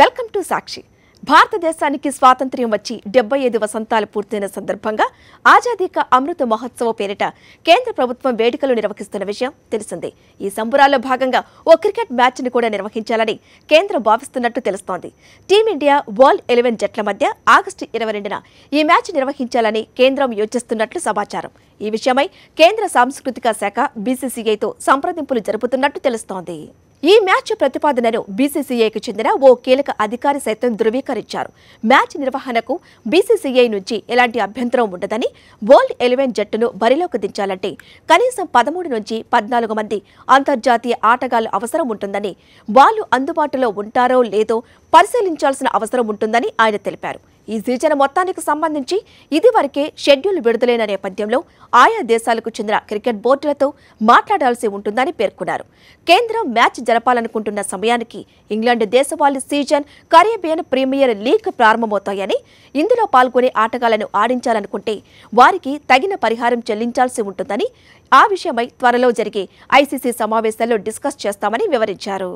welcome to సాక్షి భారతదేశానికి స్వాతంత్ర్యం వచ్చి డెబ్బై ఐదు వసంతాలు పూర్తయిన సందర్భంగా ఆజాదీక అమృత మహోత్సవ పేరిట కేంద్ర ప్రభుత్వం వేడుకలు నిర్వహిస్తున్న విషయం తెలిసిందే ఈ సంబురాల్లో భాగంగా ఓ క్రికెట్ మ్యాచ్ను కూడా నిర్వహించాలని కేంద్రం భావిస్తున్నట్టు తెలుస్తోంది టీమిండియా వరల్డ్ ఎలెవెన్ జట్ల మధ్య ఆగస్టు ఇరవై రెండున ఈ మ్యాచ్ నిర్వహించాలని కేంద్రం యోచిస్తున్నట్లు సమాచారం ఈ విషయమై కేంద్ర సాంస్కృతిక శాఖ బీసీసీఐతో సంప్రదింపులు జరుపుతున్నట్టు తెలుస్తోంది ఈ మ్యాచ్ ప్రతిపాదనను బీసీసీఐకి చెందిన ఓ కీలక అధికారి సైతం ధృవీకరించారు మ్యాచ్ నిర్వహణకు బీసీసీఐ నుంచి ఎలాంటి అభ్యంతరం ఉండదని వరల్డ్ ఎలెవెన్ జట్టును బరిలోకి దించాలంటే కనీసం పదమూడు నుంచి పద్నాలుగు మంది అంతర్జాతీయ ఆటగాళ్లు అవసరం ఉంటుందని వాళ్ళు అందుబాటులో ఉంటారో లేదో పరిశీలించాల్సిన అవసరం ఉంటుందని ఆయన తెలిపారు ఈ సీజన్ మొత్తానికి సంబంధించి ఇదివరకే షెడ్యూల్ విడుదలైన నేపథ్యంలో ఆయా దేశాలకు చెందిన క్రికెట్ బోర్డులతో మాట్లాడాల్సి ఉంటుందని పేర్కొన్నారు కేంద్రం మ్యాచ్ జరపాలనుకుంటున్న సమయానికి ఇంగ్లాండ్ దేశవాళీ సీజన్ కరేబియన్ ప్రీమియర్ లీగ్ ప్రారంభమవుతాయని ఇందులో పాల్గొనే ఆటగాళ్లను ఆడించాలనుకుంటే వారికి తగిన పరిహారం చెల్లించాల్సి ఉంటుందని ఆ విషయమై త్వరలో జరిగే ఐసీసీ సమావేశాల్లో డిస్కస్ చేస్తామని వివరించారు